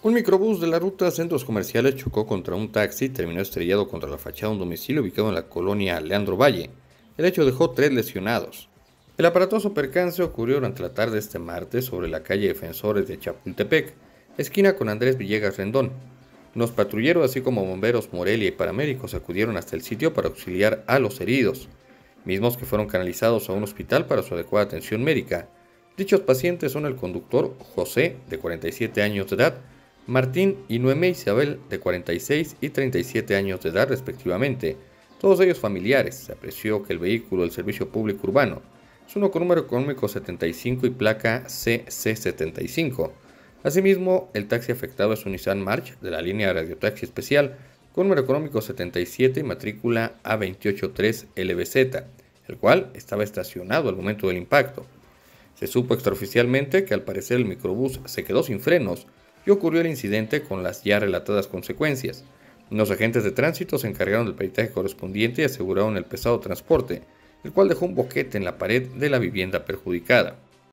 Un microbús de la ruta Centros Comerciales chocó contra un taxi y terminó estrellado contra la fachada de un domicilio ubicado en la colonia Leandro Valle. El hecho dejó tres lesionados. El aparatoso percance ocurrió durante la tarde este martes sobre la calle Defensores de Chapultepec, esquina con Andrés Villegas Rendón. Los patrulleros, así como bomberos Morelia y paramédicos, acudieron hasta el sitio para auxiliar a los heridos, mismos que fueron canalizados a un hospital para su adecuada atención médica. Dichos pacientes son el conductor José, de 47 años de edad, Martín y Noemé Isabel, de 46 y 37 años de edad respectivamente, todos ellos familiares. Se apreció que el vehículo del Servicio Público Urbano es uno con número económico 75 y placa CC75. Asimismo, el taxi afectado es un Nissan March de la línea Radiotaxi Especial con número económico 77 y matrícula A283LBZ, el cual estaba estacionado al momento del impacto. Se supo extraoficialmente que al parecer el microbús se quedó sin frenos y ocurrió el incidente con las ya relatadas consecuencias. Los agentes de tránsito se encargaron del peritaje correspondiente y aseguraron el pesado transporte, el cual dejó un boquete en la pared de la vivienda perjudicada.